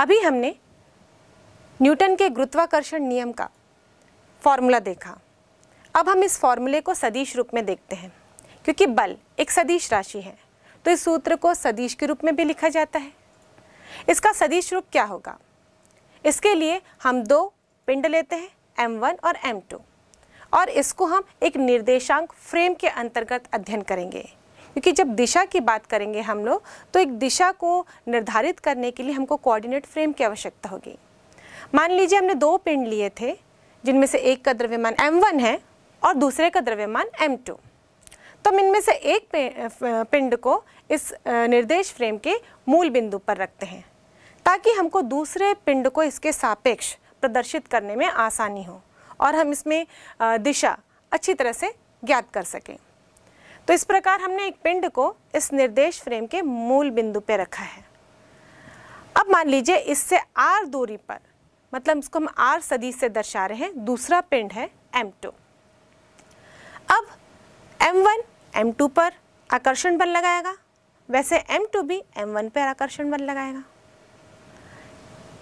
अभी हमने न्यूटन के गुरुत्वाकर्षण नियम का फॉर्मूला देखा अब हम इस फॉर्मूले को सदिश रूप में देखते हैं क्योंकि बल एक सदिश राशि है तो इस सूत्र को सदिश के रूप में भी लिखा जाता है इसका सदिश रूप क्या होगा इसके लिए हम दो पिंड लेते हैं m1 और m2 और इसको हम एक निर्देशांक फ्रेम के अंतर्गत अध्ययन करेंगे क्योंकि जब दिशा की बात करेंगे हम लोग तो एक दिशा को निर्धारित करने के लिए हमको कोऑर्डिनेट फ्रेम की आवश्यकता होगी मान लीजिए हमने दो पिंड लिए थे जिनमें से एक का द्रव्यमान m1 है और दूसरे का द्रव्यमान m2 तो हम इनमें से एक पिंड को इस निर्देश फ्रेम के मूल बिंदु पर रखते हैं ताकि हमको दूसरे पिंड को इसके सापेक्ष प्रदर्शित करने में आसानी हो और हम इसमें दिशा अच्छी तरह से ज्ञात कर सकें तो इस प्रकार हमने एक पिंड को इस निर्देश फ्रेम के मूल बिंदु पे रखा है अब मान लीजिए इससे आर दूरी पर मतलब इसको हम आर सदी से दर्शा रहे हैं दूसरा पिंड है एम टू अब एम वन एम टू पर आकर्षण बल लगाएगा वैसे एम टू भी एम वन पर आकर्षण बल लगाएगा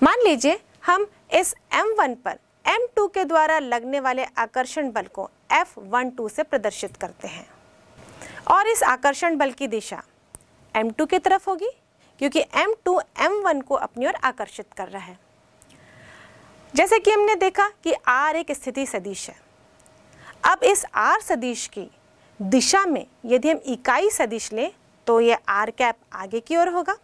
मान लीजिए हम इस एम वन पर एम टू के द्वारा लगने वाले आकर्षण बल को एफ वन टू से प्रदर्शित करते हैं और इस आकर्षण बल की दिशा M2 की तरफ होगी क्योंकि M2 M1 को अपनी ओर आकर्षित कर रहा है जैसे कि हमने देखा कि R एक स्थिति सदिश है अब इस R सदिश की दिशा में यदि हम इकाई सदिश लें तो ये R कैप आगे की ओर होगा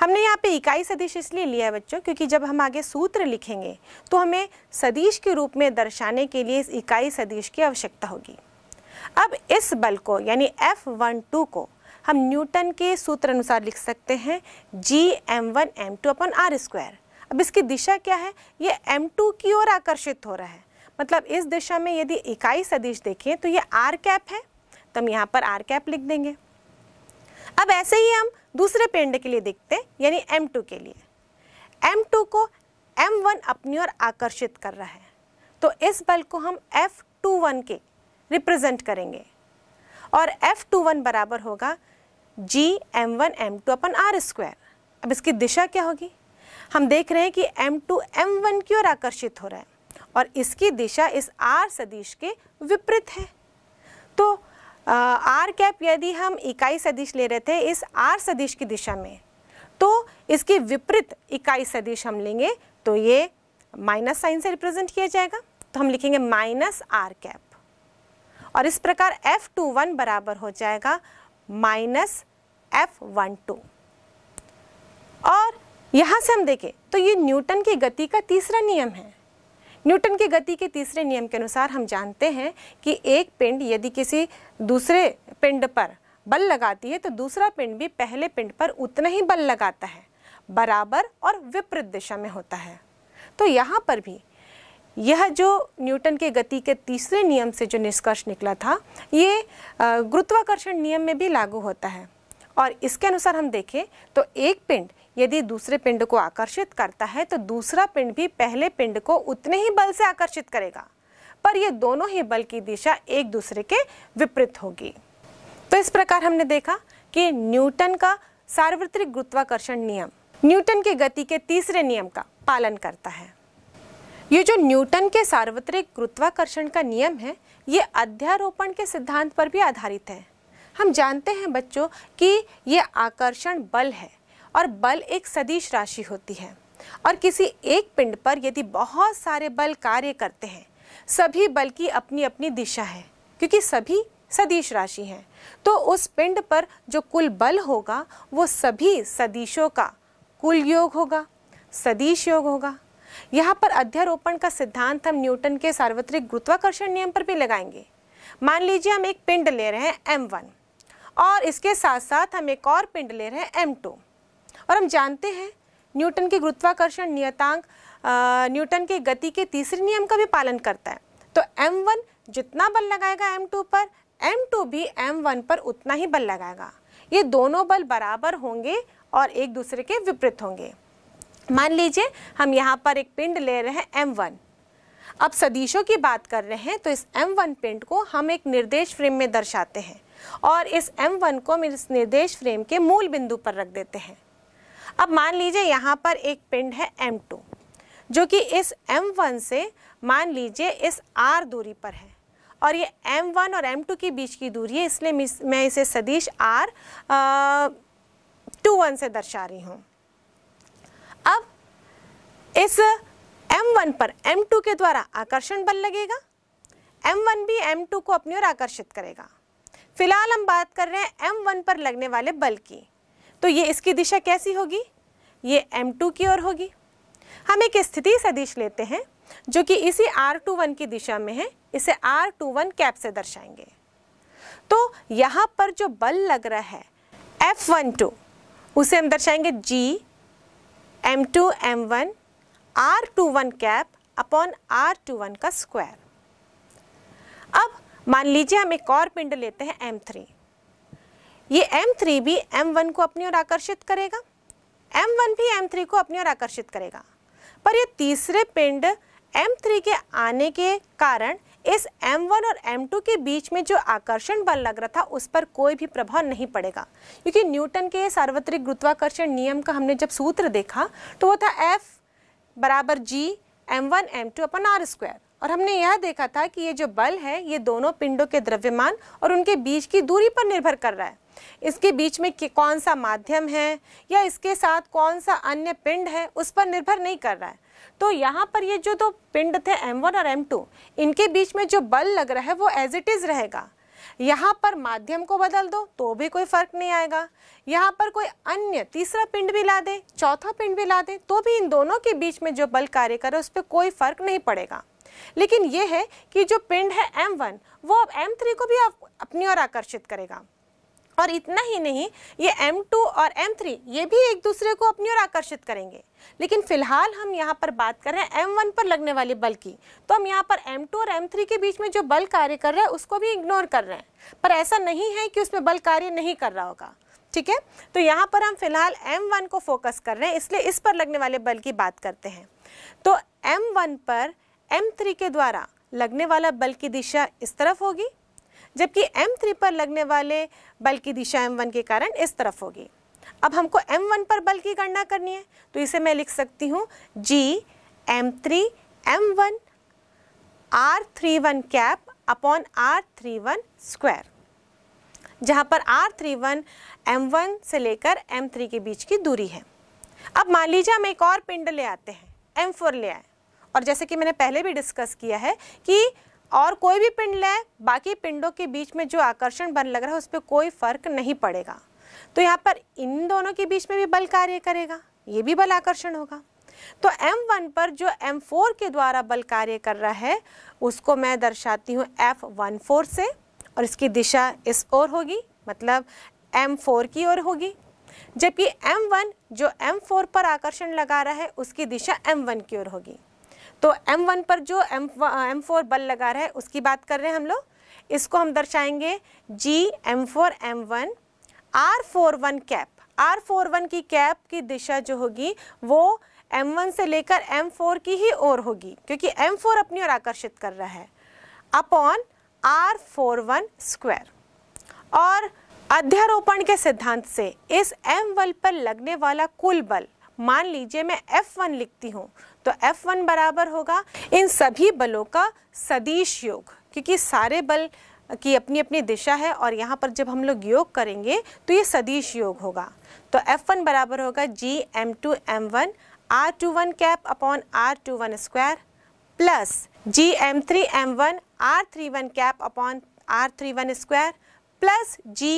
हमने यहाँ पे इकाई सदिश इसलिए लिया है बच्चों क्योंकि जब हम आगे सूत्र लिखेंगे तो हमें सदिश के रूप में दर्शाने के लिए इस इकाई सदिश की आवश्यकता होगी अब इस बल को यानी एफ वन टू को हम न्यूटन के सूत्र अनुसार लिख सकते हैं G M one M two upon R square अब इसकी दिशा क्या है ये एम टू की ओर आकर्षित हो रहा है मतलब इस दिशा में यदि इकाई सदिश देखें तो ये आर कैप है तो हम यहाँ पर आर कैप लिख देंगे अब ऐसे ही हम दूसरे पिंड के लिए देखते हैं यानी एम टू के लिए एम टू को एम वन अपनी ओर आकर्षित कर रहा है तो इस बल को हम एफ टू वन के रिप्रेजेंट करेंगे और एफ टू वन बराबर होगा G M one M two upon R square अब इसकी दिशा क्या होगी हम देख रहे हैं कि एम टू एम वन की ओर आकर्षित हो रहा है और इसकी दिशा इस आर सदिश के विपरीत है तो आर कैप यदि हम इकाई सदिश ले रहे थे इस आर सदिश की दिशा में तो इसके विपरीत इकाई सदिश हम लेंगे तो ये माइनस साइन से रिप्रेजेंट किया जाएगा तो हम लिखेंगे माइनस आर कैप और इस प्रकार एफ टू वन बराबर हो जाएगा माइनस एफ वन टू और यहाँ से हम देखें तो ये न्यूटन की गति का तीसरा नियम है न्यूटन की गति के तीसरे नियम के अनुसार हम जानते हैं कि एक पिंड यदि किसी दूसरे पिंड पर बल लगाती है तो दूसरा पिंड भी पहले पिंड पर उतना ही बल लगाता है बराबर और विपरीत दिशा में होता है तो यहाँ पर भी यह जो न्यूटन के गति के तीसरे नियम से जो निष्कर्ष निकला था ये गुरुत्वाकर्षण नियम में भी लागू होता है और इसके अनुसार हम देखें तो एक पिंड यदि दूसरे पिंड को आकर्षित करता है तो दूसरा पिंड भी पहले पिंड को उतने ही बल से आकर्षित करेगा पर यह दोनों ही बल की दिशा एक दूसरे के विपरीत होगी तो इस प्रकार हमने देखा कि न्यूटन का सार्वत्रिक गुरुत्वाकर्षण नियम न्यूटन के गति के तीसरे नियम का पालन करता है ये जो न्यूटन के सार्वत्रिक गुरुत्वाकर्षण का नियम है ये अध्यारोपण के सिद्धांत पर भी आधारित है हम जानते हैं बच्चों कि ये आकर्षण बल है और बल एक सदिश राशि होती है और किसी एक पिंड पर यदि बहुत सारे बल कार्य करते हैं सभी बल की अपनी अपनी दिशा है क्योंकि सभी सदिश राशि हैं तो उस पिंड पर जो कुल बल होगा वो सभी सदिशों का कुल योग होगा सदिश योग होगा यहाँ पर अध्यारोपण का सिद्धांत हम न्यूटन के सार्वत्रिक गुरुत्वाकर्षण नियम पर भी लगाएंगे मान लीजिए हम एक पिंड ले रहे हैं एम वन और इसके साथ साथ हम एक और पिंड ले रहे हैं एम टू और हम जानते हैं न्यूटन के गुरुत्वाकर्षण नियतांक न्यूटन के गति के तीसरे नियम का भी पालन करता है तो एम वन जितना बल लगाएगा एम टू पर एम टू भी एम वन पर उतना ही बल लगाएगा ये दोनों बल बराबर होंगे और एक दूसरे के विपरीत होंगे मान लीजिए हम यहाँ पर एक पिंड ले रहे हैं एम वन अब सदिशों की बात कर रहे हैं तो इस एम वन पिंड को हम एक निर्देश फ्रेम में दर्शाते हैं और इस एम वन को हम इस निर्देश फ्रेम के मूल बिंदु पर रख देते हैं अब मान लीजिए यहाँ पर एक पिंड है एम टू जो कि इस एम वन से मान लीजिए इस आर दूरी पर है और ये एम वन और एम टू के बीच की दूरी है इसलिए मैं इसे सदीश आर टू वन से दर्शा रही हूँ अब इस M1 पर M2 के द्वारा आकर्षण बल लगेगा M1 भी M2 को अपनी ओर आकर्षित करेगा फिलहाल हम बात कर रहे हैं M1 पर लगने वाले बल की तो ये इसकी दिशा कैसी होगी ये M2 की ओर होगी हम एक स्थिति सदिश लेते हैं जो कि इसी R21 की दिशा में है इसे R21 कैप से दर्शाएंगे तो यहाँ पर जो बल लग रहा है F12 उसे हम दर्शाएंगे G M M two one R two one cap upon R two one का स्क्वायर अब मान लीजिए हम एक और पिंड लेते हैं एम थ्री ये एम थ्री भी एम वन को अपनी ओर आकर्षित करेगा एम वन भी एम थ्री को अपनी ओर आकर्षित करेगा पर ये तीसरे पिंड एम थ्री के आने के कारण इस M1 और M2 के बीच में जो आकर्षण बल लग रहा था उस पर कोई भी प्रभाव नहीं पड़ेगा क्योंकि न्यूटन के सार्वत्रिक गुरुत्वाकर्षण नियम का हमने जब सूत्र देखा तो वो था F बराबर G M one M two upon R square और हमने यह देखा था कि ये जो बल है ये दोनों पिंडों के द्रव्यमान और उनके बीच की दूरी पर निर्भर कर रहा है इसके बीच में कौन सा माध्यम है या इसके साथ कौन सा अन्य पिंड है उस पर निर्भर नहीं कर रहा है तो यहाँ पर ये जो दो पिंड थे M1 और M2 इनके बीच में जो बल लग रहा है वो एज इट इज़ रहेगा यहाँ पर माध्यम को बदल दो तो भी कोई फर्क नहीं आएगा यहाँ पर कोई अन्य तीसरा पिंड भी ला दे चौथा पिंड भी ला दे तो भी इन दोनों के बीच में जो बल कार्य करे उस पर कोई फर्क नहीं पड़ेगा लेकिन ये है कि जो पिंड है M1 वो अब M3 को भी अपनी ओर आकर्षित करेगा और इतना ही नहीं ये M2 और M3 ये भी एक दूसरे को अपनी ओर आकर्षित करेंगे लेकिन फिलहाल हम यहाँ पर बात कर रहे हैं M1 पर लगने वाले बल की तो हम यहाँ पर M2 और M3 के बीच में जो बल कार्य कर रहा है उसको भी इग्नोर कर रहे हैं पर ऐसा नहीं है कि उसमें बल कार्य नहीं कर रहा होगा ठीक है तो यहाँ पर हम फिलहाल एम को फोकस कर रहे हैं इसलिए इस पर लगने वाले बल की बात करते हैं तो एम पर एम के द्वारा लगने वाला बल की दिशा इस तरफ होगी जबकि M3 पर लगने वाले बल की दिशा M1 के कारण इस तरफ होगी अब हमको M1 पर बल की गणना करनी है तो इसे मैं लिख सकती हूँ G M3 M1 R31 cap upon R31 square जहाँ पर R31 M1 से लेकर M3 के बीच की दूरी है अब मान लीजिए हम एक और पिंड ले आते हैं M4 ले आए और जैसे कि मैंने पहले भी डिस्कस किया है कि और कोई भी पिंड लें बाकी पिंडों के बीच में जो आकर्षण बल लग रहा है उस पर कोई फर्क नहीं पड़ेगा तो यहाँ पर इन दोनों के बीच में भी बल कार्य करेगा ये भी बल आकर्षण होगा तो M1 पर जो M4 के द्वारा बल कार्य कर रहा है उसको मैं दर्शाती हूँ F14 से और इसकी दिशा इस ओर होगी मतलब M4 की ओर होगी जबकि M1 जो M4 पर आकर्षण लगा रहा है उसकी दिशा M1 की ओर होगी तो M1 पर जो एम M4 बल लगा रहा है उसकी बात कर रहे हैं हम लोग इसको हम दर्शाएंगे G M4 M1 R41 cap R41 की कैप की दिशा जो होगी वो M1 से लेकर M4 की ही ओर होगी क्योंकि M4 अपनी ओर आकर्षित कर रहा है अपॉन R41 स्क्वायर और अध्यारोपण के सिद्धांत से इस एम बल पर लगने वाला कुल बल मान लीजिए मैं F1 लिखती हूँ तो F1 बराबर होगा इन सभी बलों का सदिश योग क्योंकि सारे बल की अपनी अपनी दिशा है और यहाँ पर जब हम लोग योग करेंगे तो ये सदिश योग होगा तो F1 बराबर होगा G M two M one R two one cap upon R two one square plus G M three M one R three one cap upon R three one square plus G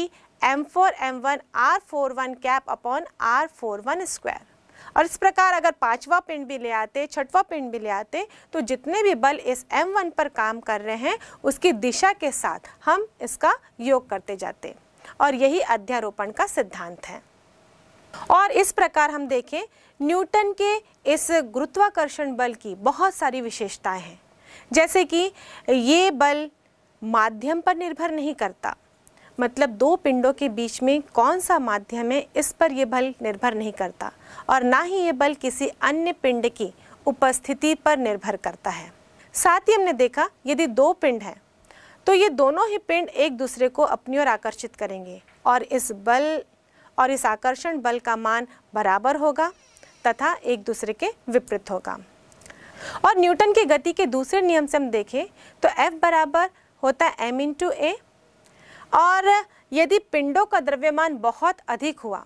M four M one R four one cap upon R four one square और इस प्रकार अगर पांचवा पिंड भी ले आते छठवा पिंड भी ले आते तो जितने भी बल इस M1 पर काम कर रहे हैं उसकी दिशा के साथ हम इसका योग करते जाते और यही अध्यारोपण का सिद्धांत है और इस प्रकार हम देखें न्यूटन के इस गुरुत्वाकर्षण बल की बहुत सारी विशेषताएं हैं जैसे कि ये बल माध्यम पर निर्भर नहीं करता मतलब दो पिंडों के बीच में कौन सा माध्यम है इस पर यह बल निर्भर नहीं करता और ना ही ये बल किसी अन्य पिंड की उपस्थिति पर निर्भर करता है साथ ही हमने देखा यदि दो पिंड हैं तो ये दोनों ही पिंड एक दूसरे को अपनी ओर आकर्षित करेंगे और इस बल और इस आकर्षण बल का मान बराबर होगा तथा एक दूसरे के विपरीत होगा और न्यूटन की गति के दूसरे नियम से हम देखें तो एफ बराबर होता है एम इंटू ए और यदि पिंडों का द्रव्यमान बहुत अधिक हुआ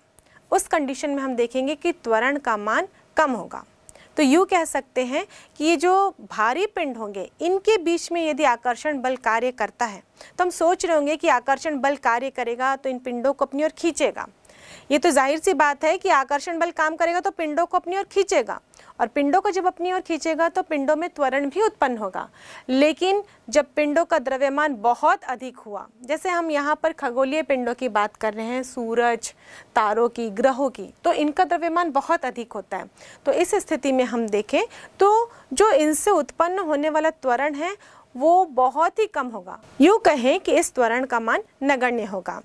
उस कंडीशन में हम देखेंगे कि त्वरण का मान कम होगा तो यूँ कह सकते हैं कि ये जो भारी पिंड होंगे इनके बीच में यदि आकर्षण बल कार्य करता है तो हम सोच रहे होंगे कि आकर्षण बल कार्य करेगा तो इन पिंडों को अपनी ओर खींचेगा ये तो जाहिर सी बात है कि आकर्षण बल काम करेगा तो पिंडों को अपनी ओर खींचेगा और पिंडों को जब अपनी ओर खींचेगा तो पिंडों में त्वरण भी उत्पन्न होगा लेकिन जब पिंडों का द्रव्यमान बहुत अधिक हुआ जैसे हम यहाँ पर खगोलीय पिंडों की बात कर रहे हैं सूरज तारों की ग्रहों की तो इनका द्रव्यमान बहुत अधिक होता है तो इस स्थिति में हम देखें तो जो इनसे उत्पन्न होने वाला त्वरण है वो बहुत ही कम होगा यूँ कहें कि इस त्वरण का मान नगण्य होगा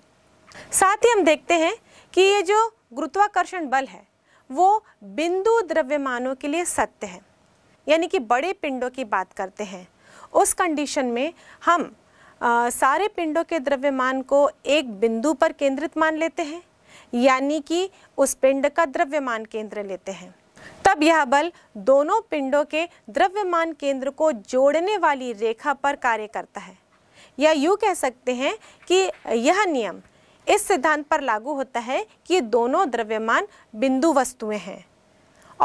साथ ही हम देखते हैं कि ये जो गुरुत्वाकर्षण बल है वो बिंदु द्रव्यमानों के लिए सत्य है यानी कि बड़े पिंडों की बात करते हैं उस कंडीशन में हम आ, सारे पिंडों के द्रव्यमान को एक बिंदु पर केंद्रित मान लेते हैं यानी कि उस पिंड का द्रव्यमान केंद्र लेते हैं तब यह बल दोनों पिंडों के द्रव्यमान केंद्र को जोड़ने वाली रेखा पर कार्य करता है या यूँ कह सकते हैं कि यह नियम इस सिद्धांत पर लागू होता है कि ये दोनों द्रव्यमान बिंदु वस्तुएं हैं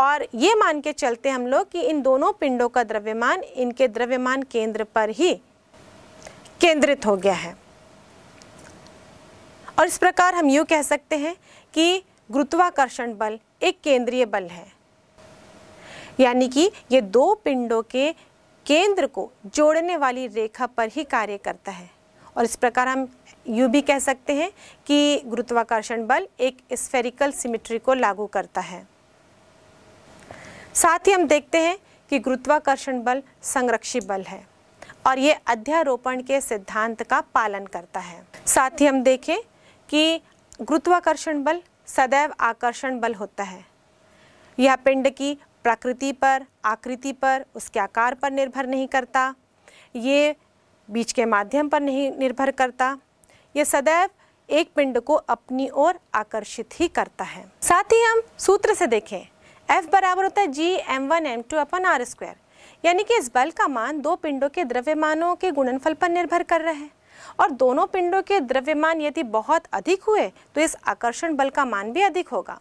और ये मान के चलते हम लोग कि इन दोनों पिंडों का द्रव्यमान इनके द्रव्यमान केंद्र पर ही केंद्रित हो गया है और इस प्रकार हम यूँ कह सकते हैं कि गुरुत्वाकर्षण बल एक केंद्रीय बल है यानी कि ये दो पिंडों के केंद्र को जोड़ने वाली रेखा पर ही कार्य करता है और इस प्रकार हम यू भी कह सकते हैं कि गुरुत्वाकर्षण बल एक स्फेरिकल सिमिट्री को लागू करता है साथ ही हम देखते हैं कि गुरुत्वाकर्षण बल संरक्षी बल है और ये अध्यारोपण के सिद्धांत का पालन करता है साथ ही हम देखें कि गुरुत्वाकर्षण बल सदैव आकर्षण बल होता है यह पिंड की प्रकृति पर आकृति पर उसके आकार पर निर्भर नहीं करता ये बीच के माध्यम पर नहीं निर्भर करता ये सदैव एक पिंड को अपनी ओर आकर्षित ही करता है साथ ही हम सूत्र से देखें F बराबर होता है G M one M two upon R square यानी कि इस बल का मान दो पिंडों के द्रव्यमानों के गुणनफल पर निर्भर कर रहा है और दोनों पिंडों के द्रव्यमान यदि बहुत अधिक हुए तो इस आकर्षण बल का मान भी अधिक होगा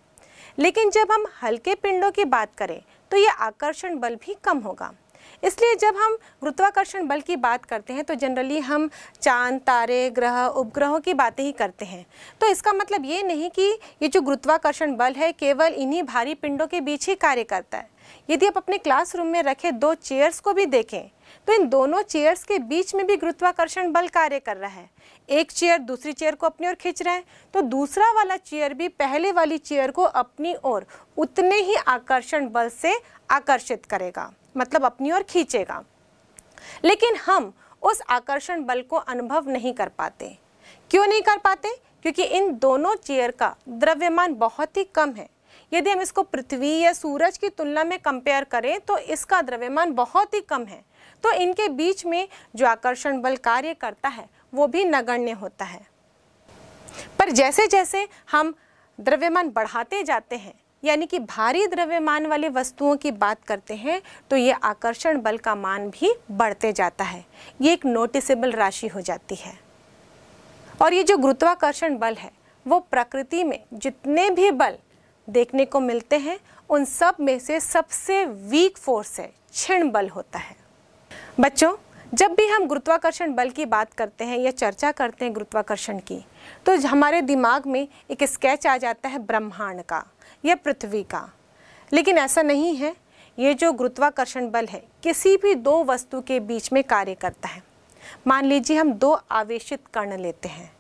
लेकिन जब हम हल्के पिंडों की बात करें तो ये आकर्षण बल भी कम होगा इसलिए जब हम गुरुत्वाकर्षण बल की बात करते हैं तो जनरली हम चांद तारे ग्रह उपग्रहों की बातें ही करते हैं तो इसका मतलब ये नहीं कि ये जो गुरुत्वाकर्षण बल है केवल इन्हीं भारी पिंडों के बीच ही कार्य करता है यदि आप अपने क्लासरूम में रखे दो चेयर्स को भी देखें तो इन दोनों चेयर्स के बीच में भी गुरुत्वाकर्षण बल कार्य कर रहा है एक चेयर दूसरी चेयर को अपनी ओर खींच रहा है तो दूसरा वाला चेयर भी पहले वाली चेयर को अपनी ओर उतने ही आकर्षण बल से आकर्षित करेगा मतलब अपनी ओर खींचेगा लेकिन हम उस आकर्षण बल को अनुभव नहीं कर पाते क्यों नहीं कर पाते क्योंकि इन दोनों चेयर का द्रव्यमान बहुत ही कम है यदि हम इसको पृथ्वी या सूरज की तुलना में कंपेयर करें तो इसका द्रव्यमान बहुत ही कम है तो इनके बीच में जो आकर्षण बल कार्य करता है वो भी नगण्य होता है पर जैसे जैसे हम द्रव्यमान बढ़ाते जाते हैं यानी कि भारी द्रव्यमान वाली वस्तुओं की बात करते हैं तो ये आकर्षण बल का मान भी बढ़ते जाता है ये एक नोटिसेबल राशि हो जाती है और ये जो गुरुत्वाकर्षण बल है वो प्रकृति में जितने भी बल देखने को मिलते हैं उन सब में से सबसे वीक फोर्स है क्षण बल होता है बच्चों जब भी हम गुरुत्वाकर्षण बल की बात करते हैं या चर्चा करते हैं गुरुत्वाकर्षण की तो हमारे दिमाग में एक स्केच आ जाता है ब्रह्मांड का या पृथ्वी का लेकिन ऐसा नहीं है ये जो गुरुत्वाकर्षण बल है किसी भी दो वस्तु के बीच में कार्य करता है मान लीजिए हम दो आवेशित कर्ण लेते हैं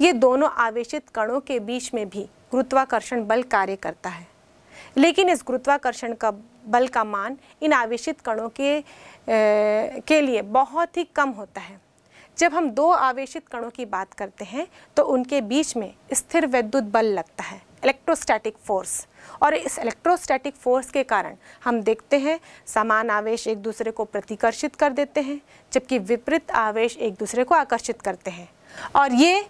ये दोनों आवेशित कणों के बीच में भी गुरुत्वाकर्षण बल कार्य करता है लेकिन इस गुरुत्वाकर्षण का बल का मान इन आवेशित कणों के ए, के लिए बहुत ही कम होता है जब हम दो आवेशित कणों की बात करते हैं तो उनके बीच में स्थिर वैद्युत बल लगता है इलेक्ट्रोस्टैटिक फोर्स और इस इलेक्ट्रोस्टैटिक फोर्स के कारण हम देखते हैं समान आवेश एक दूसरे को प्रतिकर्षित कर देते हैं जबकि विपरीत आवेश एक दूसरे को आकर्षित करते हैं और ये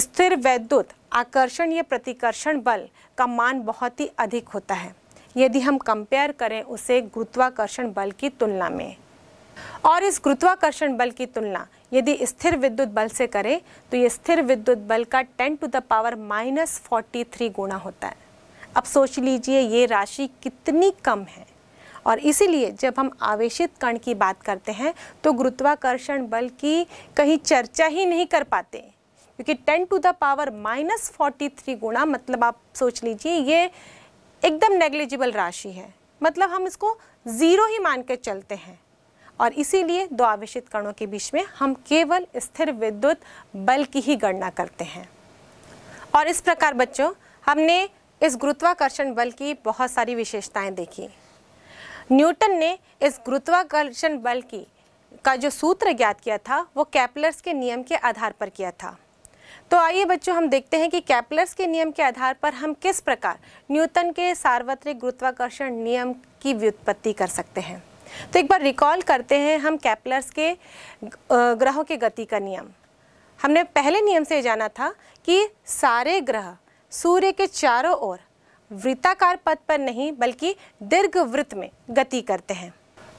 स्थिर वैद्युत आकर्षण या प्रतिकर्षण बल का मान बहुत ही अधिक होता है यदि हम कंपेयर करें उसे गुरुत्वाकर्षण बल की तुलना में और इस गुरुत्वाकर्षण बल की तुलना यदि स्थिर विद्युत बल से करें तो ये स्थिर विद्युत बल का 10 to the power minus forty three गुणा होता है अब सोच लीजिए ये राशि कितनी कम है और इसीलिए जब हम आवेशित कण की बात करते हैं तो गुरुत्वाकर्षण बल की कहीं चर्चा ही नहीं कर पाते क्योंकि 10 to the power minus forty three गुणा मतलब आप सोच लीजिए ये एकदम नेग्लिजिबल राशि है मतलब हम इसको ज़ीरो ही मान के चलते हैं और इसीलिए दो आवेशित कणों के बीच में हम केवल स्थिर विद्युत बल की ही गणना करते हैं और इस प्रकार बच्चों हमने इस गुरुत्वाकर्षण बल की बहुत सारी विशेषताएं देखी न्यूटन ने इस गुरुत्वाकर्षण बल की का जो सूत्र ज्ञात किया था वो कैपलर्स के नियम के आधार पर किया था तो आइए बच्चों हम देखते हैं कि कैपलर्स के नियम के आधार पर हम किस प्रकार न्यूटन के सार्वत्रिक गुरुत्वाकर्षण नियम की व्युत्पत्ति कर सकते हैं तो एक बार रिकॉल करते हैं हम कैपलर्स के ग्रहों के गति का नियम हमने पहले नियम से जाना था कि सारे ग्रह सूर्य के चारों ओर वृत्ताकार पथ पर नहीं बल्कि दीर्घ वृत्त में गति करते हैं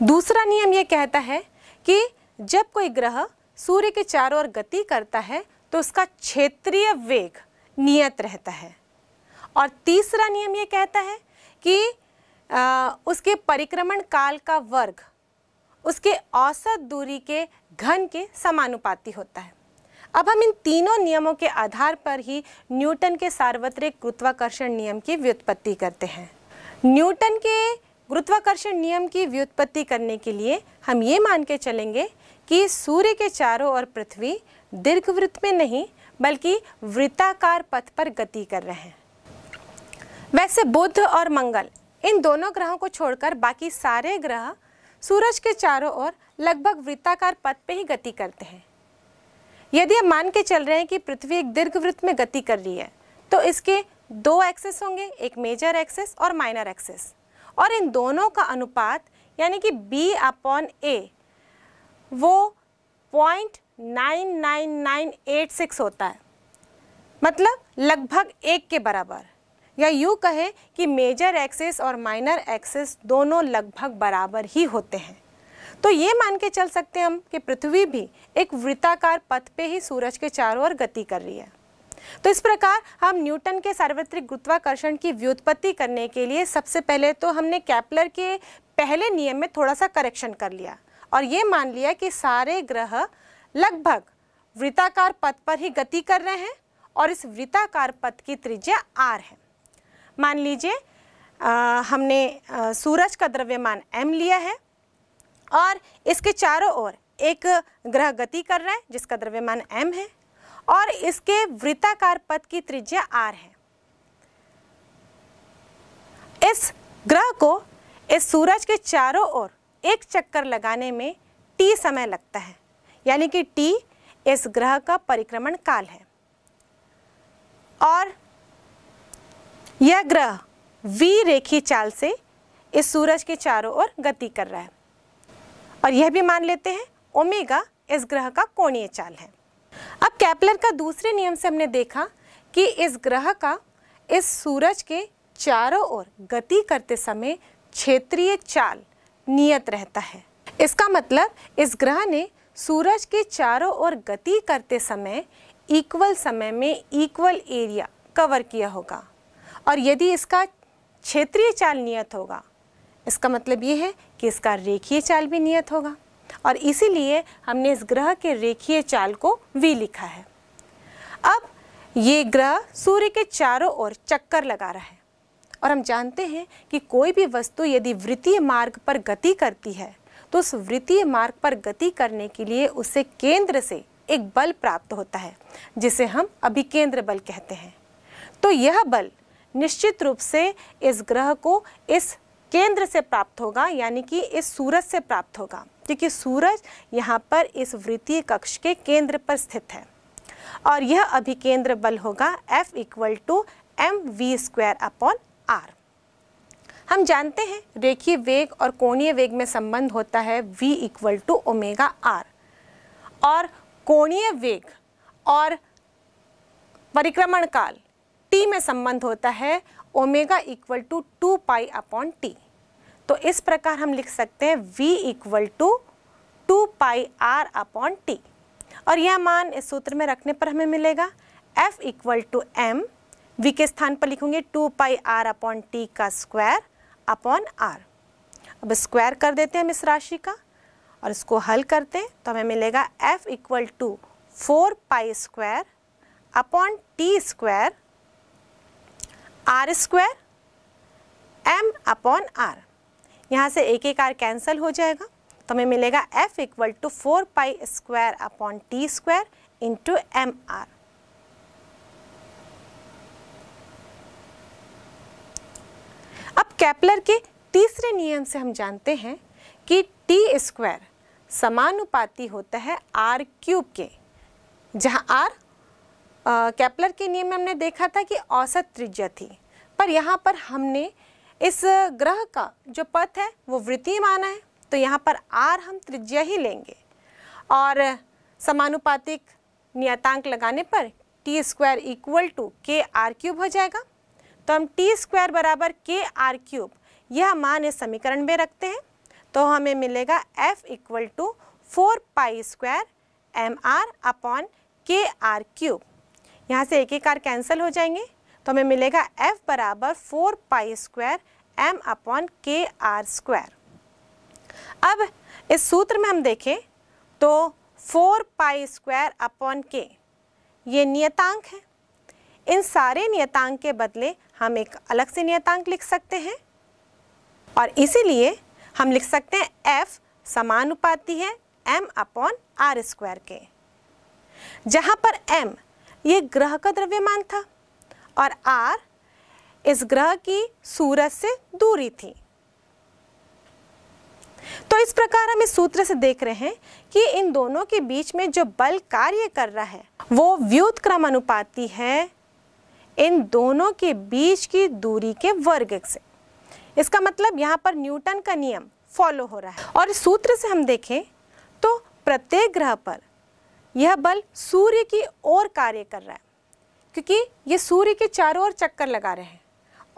दूसरा नियम ये कहता है कि जब कोई ग्रह सूर्य के चारों ओर गति करता है तो उसका क्षेत्रीय वेग नियत रहता है और तीसरा नियम ये कहता है कि उसके परिक्रमण काल का वर्ग उसके औसत दूरी के घन के समानुपाती होता है अब हम इन तीनों नियमों के आधार पर ही न्यूटन के सार्वत्रिक गुरुत्वाकर्षण नियम की व्युत्पत्ति करते हैं न्यूटन के गुरुत्वाकर्षण नियम की व्युत्पत्ति करने के लिए हम ये मान के चलेंगे कि सूर्य के चारों ओर पृथ्वी दीर्घवृत्त में नहीं बल्कि वृत्ताकार पथ पर गति कर रहे हैं वैसे बुध और मंगल इन दोनों ग्रहों को छोड़कर बाकी सारे ग्रह सूरज के चारों ओर लगभग वृत्ताकार पथ पे ही गति करते हैं यदि हम मान के चल रहे हैं कि पृथ्वी एक दीर्घ वृत्त में गति कर रही है तो इसके दो एक्सेस होंगे एक मेजर एक्सेस और माइनर एक्सेस और इन दोनों का अनुपात यानी कि बी अपॉन ए वो point nine nine nine eight six होता है मतलब लगभग एक के बराबर या यूँ कहें कि मेजर एक्सेस और माइनर एक्सेस दोनों लगभग बराबर ही होते हैं तो ये मान के चल सकते हैं हम कि पृथ्वी भी एक वृत्ताकार पथ पे ही सूरज के चारों ओर गति कर रही है तो इस प्रकार हम न्यूटन के सार्वत्रिक गुरुत्वाकर्षण की व्युत्पत्ति करने के लिए सबसे पहले तो हमने कैपलर के पहले नियम में थोड़ा सा करेक्शन कर लिया और ये मान लिया कि सारे ग्रह लगभग वृत्ताकार पथ पर ही गति कर रहे हैं और इस वृत्ताकार पथ की त्रिज्या आर है मान लीजिए हमने सूरज का द्रव्यमान m लिया है और इसके चारों ओर एक ग्रह गति कर रहा है जिसका द्रव्यमान m है और इसके वृत्ताकार पथ की त्रिज्या r है इस ग्रह को इस सूरज के चारों ओर एक चक्कर लगाने में t समय लगता है यानी कि t इस ग्रह का परिक्रमण काल है और यह ग्रह वी रेखी चाल से इस सूरज के चारों ओर गति कर रहा है और यह भी मान लेते हैं ओमेगा इस ग्रह का कोणीय चाल है अब कैपलर का दूसरे नियम से हमने देखा कि इस ग्रह का इस सूरज के चारों ओर गति करते समय क्षेत्रीय चाल नियत रहता है इसका मतलब इस ग्रह ने सूरज के चारों ओर गति करते समय इक्वल समय में इक्वल एरिया कवर किया होगा और यदि इसका क्षेत्रीय चाल नियत होगा इसका मतलब ये है कि इसका रेखीय चाल भी नियत होगा और इसीलिए हमने इस ग्रह के रेखीय चाल को वी लिखा है अब ये ग्रह सूर्य के चारों ओर चक्कर लगा रहा है और हम जानते हैं कि कोई भी वस्तु यदि वृत्तीय मार्ग पर गति करती है तो उस वृत्तीय मार्ग पर गति करने के लिए उसे केंद्र से एक बल प्राप्त होता है जिसे हम अभिकेंद्र बल कहते हैं तो यह बल निश्चित रूप से इस ग्रह को इस केंद्र से प्राप्त होगा यानी कि इस सूरज से प्राप्त होगा क्योंकि सूरज यहाँ पर इस वृत्तीय कक्ष के केंद्र पर स्थित है और यह अभिकेंद्र बल होगा F equal to M V square upon R हम जानते हैं रेखीय वेग और कोणीय वेग में संबंध होता है v equal to omega R और कोणीय वेग और परिक्रमण काल टी में संबंध होता है omega equal to two pi upon T तो इस प्रकार हम लिख सकते हैं V equal to two pi R upon T और यह मान इस सूत्र में रखने पर हमें मिलेगा F equal to M V के स्थान पर लिखूंगे two pi R upon T का स्क्वायर अपॉन आर अब स्क्वायर कर देते हैं हम इस राशि का और इसको हल करते हैं तो हमें मिलेगा F equal to four pi square upon T square R square M upon R यहाँ से एक एक आर कैंसिल हो जाएगा तो हमें मिलेगा F equal to four pi square upon T square into M R अब कैपलर के तीसरे नियम से हम जानते हैं कि टी स्क्वायर समानुपाती होता है आर क्यूब के जहाँ आर कैपलर के नियम में हमने देखा था कि औसत त्रिज्या थी पर यहाँ पर हमने इस ग्रह का जो पथ है वो वृत्तीय माना है तो यहाँ पर आर हम त्रिज्या ही लेंगे और समानुपातिक नियतांक लगाने पर T square equal to K R cube हो जाएगा तो हम टी स्क्वायर बराबर के आर क्यूब यह मान इस समीकरण में रखते हैं तो हमें मिलेगा F equal to four pi square M R upon K R cube यहाँ से एक एक आर कैंसिल हो जाएंगे तो हमें मिलेगा एफ बराबर four pi square M upon K R square अब इस सूत्र में हम देखें तो फोर पाई स्क्वायर अपॉन के ये नियतांक है इन सारे नियतांक के बदले हम एक अलग से नियतांक लिख सकते हैं और इसीलिए हम लिख सकते हैं एफ समानुपाती है एम अपॉन आर स्क्वायर के जहाँ पर एम ये ग्रह का द्रव्यमान था और आर इस ग्रह की सूरज से दूरी थी तो इस प्रकार हम इस सूत्र से देख रहे हैं कि इन दोनों के बीच में जो बल कार्य कर रहा है वो क्रम अनुपाती है इन दोनों के बीच की दूरी के वर्ग से इसका मतलब यहाँ पर न्यूटन का नियम फॉलो हो रहा है और सूत्र से हम देखें तो प्रत्येक ग्रह पर यह बल सूर्य की ओर कार्य कर रहा है क्योंकि ये सूर्य के चारों ओर चक्कर लगा रहे हैं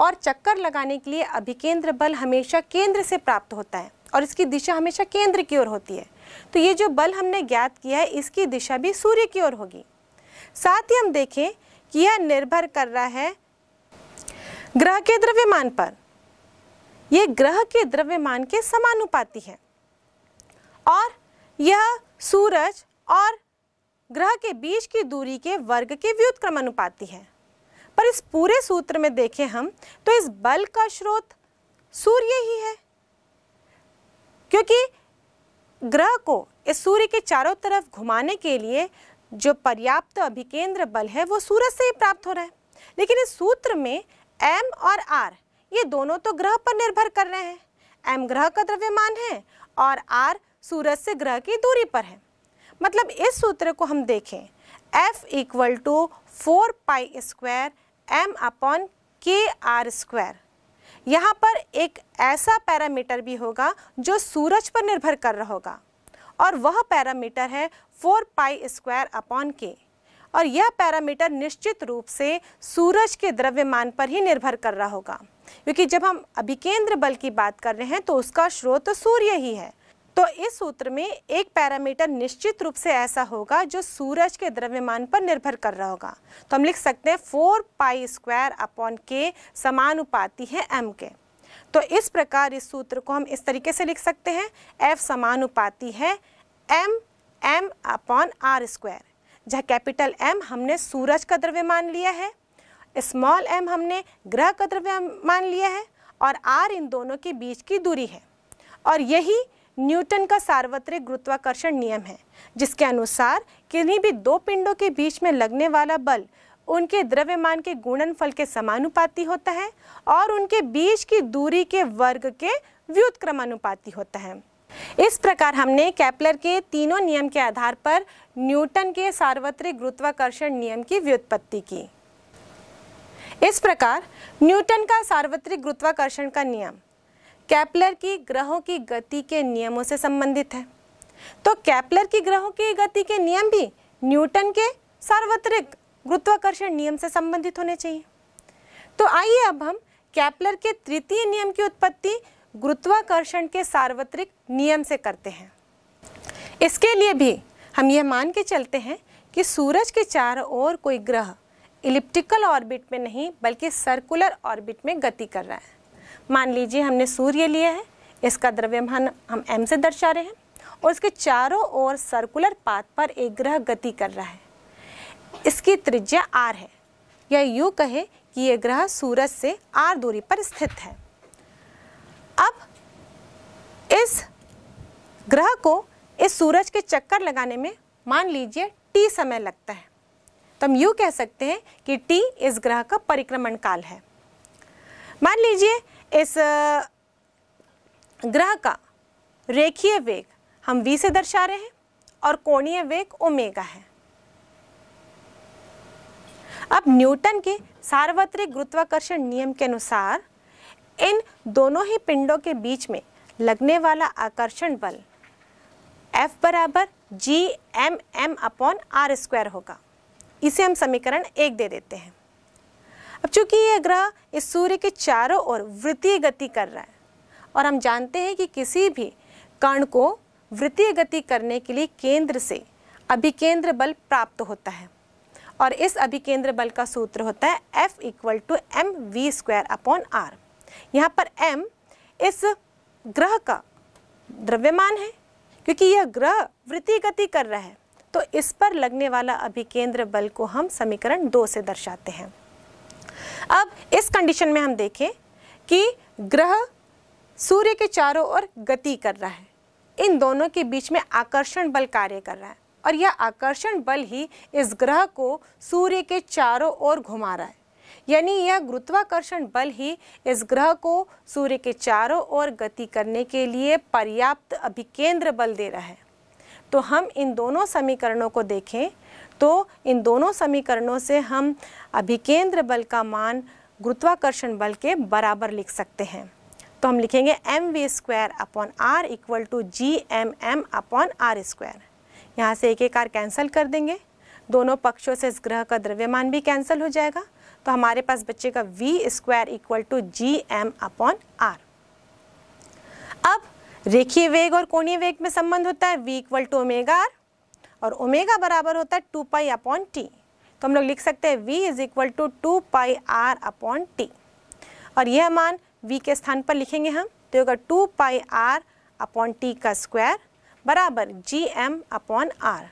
और चक्कर लगाने के लिए अभिकेंद्र बल हमेशा केंद्र से प्राप्त होता है और इसकी दिशा हमेशा केंद्र की ओर होती है तो ये जो बल हमने ज्ञात किया है इसकी दिशा भी सूर्य की ओर होगी साथ ही हम देखें कि यह निर्भर कर रहा है ग्रह के द्रव्यमान पर यह ग्रह के द्रव्यमान के समानुपाती है और यह सूरज और ग्रह के बीच की दूरी के वर्ग के अनुपाती है पर इस पूरे सूत्र में देखें हम तो इस बल का स्रोत सूर्य ही है क्योंकि ग्रह को इस सूर्य के चारों तरफ घुमाने के लिए जो पर्याप्त अभिकेंद्र बल है वो सूरज से ही प्राप्त हो रहा है लेकिन इस सूत्र में एम और आर ये दोनों तो ग्रह पर निर्भर कर रहे हैं एम ग्रह का द्रव्यमान है और आर सूरज से ग्रह की दूरी पर है मतलब इस सूत्र को हम देखें f equal to four pi square M upon K R square यहाँ पर एक ऐसा पैरामीटर भी होगा जो सूरज पर निर्भर कर रहा होगा और वह पैरामीटर है फोर पाई स्क्वायर अपॉन के और यह पैरामीटर निश्चित रूप से सूरज के द्रव्यमान पर ही निर्भर कर रहा होगा क्योंकि जब हम अभिकेंद्र बल की बात कर रहे हैं तो उसका स्रोत सूर्य ही है तो इस सूत्र में एक पैरामीटर निश्चित रूप से ऐसा होगा जो सूरज के द्रव्यमान पर निर्भर कर रहा होगा तो हम लिख सकते हैं फोर पाई स्क्वायर अपॉन के समानुपाती है एम के तो इस प्रकार इस सूत्र को हम इस तरीके से लिख सकते हैं एफ समानुपाती है M M upon R square जहाँ कैपिटल एम हमने सूरज का द्रव्यमान लिया है स्मॉल एम हमने ग्रह का द्रव्यमान लिया है और आर इन दोनों के बीच की दूरी है और यही न्यूटन का सार्वत्रिक गुरुत्वाकर्षण नियम है जिसके अनुसार किन्हीं भी दो पिंडों के बीच में लगने वाला बल उनके द्रव्यमान के गुणनफल के समानुपाती होता है और उनके बीच की दूरी के वर्ग के व्युतक्रमानुपाती होता है इस प्रकार हमने कैपलर के तीनों नियम के आधार पर न्यूटन के सार्वत्रिक गुरुत्वाकर्षण नियम की व्युत्पत्ति की इस प्रकार न्यूटन का सार्वत्रिक गुरुत्वाकर्षण का नियम कैपलर की ग्रहों की गति के नियमों से संबंधित है तो कैपलर की ग्रहों की गति के नियम भी न्यूटन के सार्वत्रिक गुरुत्वाकर्षण नियम से संबंधित होने चाहिए तो आइए अब हम कैपलर के तृतीय नियम की उत्पत्ति गुरुत्वाकर्षण के सार्वत्रिक नियम से करते हैं इसके लिए भी हम यह मान के चलते हैं कि सूरज के चार ओर कोई ग्रह इलिप्टिकल ऑर्बिट में नहीं बल्कि सर्कुलर ऑर्बिट में गति कर रहा है मान लीजिए हमने सूर्य लिया है इसका द्रव्यमान हम एम से दर्शा रहे हैं और इसके चारों ओर सर्कुलर पाथ पर एक ग्रह गति कर रहा है इसकी त्रिज्या आर है या यूँ कहे कि यह ग्रह सूरज से आर दूरी पर स्थित है अब इस ग्रह को इस सूरज के चक्कर लगाने में मान लीजिए टी समय लगता है तो हम यूँ कह सकते हैं कि टी इस ग्रह का परिक्रमण काल है मान लीजिए इस ग्रह का रेखीय वेग हम वी से दर्शा रहे हैं और कोणीय वेग ओमेगा है अब न्यूटन के सार्वत्रिक गुरुत्वाकर्षण नियम के अनुसार इन दोनों ही पिंडों के बीच में लगने वाला आकर्षण बल F बराबर G M M upon R square होगा इसे हम समीकरण एक दे देते हैं अब चूंकि ये ग्रह इस सूर्य के चारों ओर वृत्तीय गति कर रहा है और हम जानते हैं कि किसी भी कण को वृत्तीय गति करने के लिए केंद्र से अभिकेंद्र बल प्राप्त होता है और इस अभिकेंद्र बल का सूत्र होता है F equal to M V square upon R यहाँ पर m इस ग्रह का द्रव्यमान है क्योंकि यह ग्रह वृत्तीय गति कर रहा है तो इस पर लगने वाला अभिकेंद्र बल को हम समीकरण दो से दर्शाते हैं अब इस कंडीशन में हम देखें कि ग्रह सूर्य के चारों ओर गति कर रहा है इन दोनों के बीच में आकर्षण बल कार्य कर रहा है और यह आकर्षण बल ही इस ग्रह को सूर्य के चारों ओर घुमा रहा है यानी यह गुरुत्वाकर्षण बल ही इस ग्रह को सूर्य के चारों ओर गति करने के लिए पर्याप्त अभिकेंद्र बल दे रहा है तो हम इन दोनों समीकरणों को देखें तो इन दोनों समीकरणों से हम अभिकेंद्र बल का मान गुरुत्वाकर्षण बल के बराबर लिख सकते हैं तो हम लिखेंगे M V square upon R equal to G M M upon R square यहाँ से एक एक आर कैंसिल कर देंगे दोनों पक्षों से इस ग्रह का द्रव्यमान भी कैंसिल हो जाएगा तो हमारे पास बच्चे का V square equal to G M upon R अब रेखीय वेग और कोणीय वेग में संबंध होता है V equal to omega R और ओमेगा बराबर होता है टू पाई अपॉन टी तो हम लोग लिख सकते हैं V is equal to two pi R upon T और यह मान वी के स्थान पर लिखेंगे हम तो होगा two pi R upon T का स्क्वायर बराबर जी एम अपॉन आर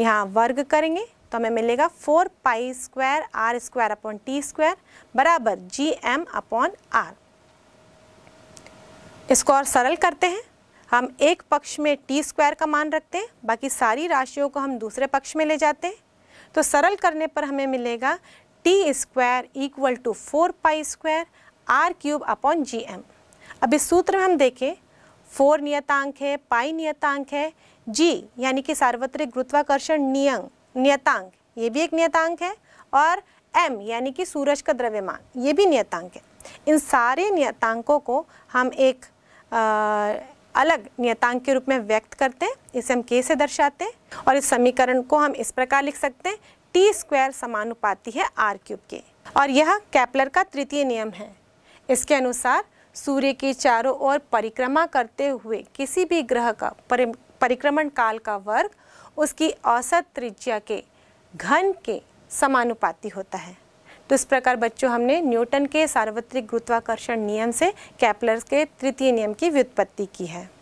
यहाँ वर्ग करेंगे तो हमें मिलेगा four pi square R square upon T square बराबर जी एम अपॉन आर इसको और सरल करते हैं हम एक पक्ष में टी स्क्वायर का मान रखते हैं बाकी सारी राशियों को हम दूसरे पक्ष में ले जाते हैं तो सरल करने पर हमें मिलेगा T square equal to four pi square R cube upon G M अब इस सूत्र में हम देखें फोर नियतांक है पाई नियतांक है जी यानी कि सार्वत्रिक गुरुत्वाकर्षण नियंग नियतांक ये भी एक नियतांक है और एम यानी कि सूरज का द्रव्यमान ये भी नियतांक है इन सारे नियतांकों को हम एक आ, अलग नियतांक के रूप में व्यक्त करते हैं इसे हम के से दर्शाते हैं और इस समीकरण को हम इस प्रकार लिख सकते हैं टी स्क्वायर समानुपाती है आर क्यूब के और यह कैपलर का तृतीय नियम है इसके अनुसार सूर्य के चारों ओर परिक्रमा करते हुए किसी भी ग्रह का परिक्रमण काल का वर्ग उसकी औसत त्रिज्या के घन के समानुपाती होता है तो इस प्रकार बच्चों हमने न्यूटन के सार्वत्रिक गुरुत्वाकर्षण नियम से कैपलर्स के तृतीय नियम की व्युत्पत्ति की है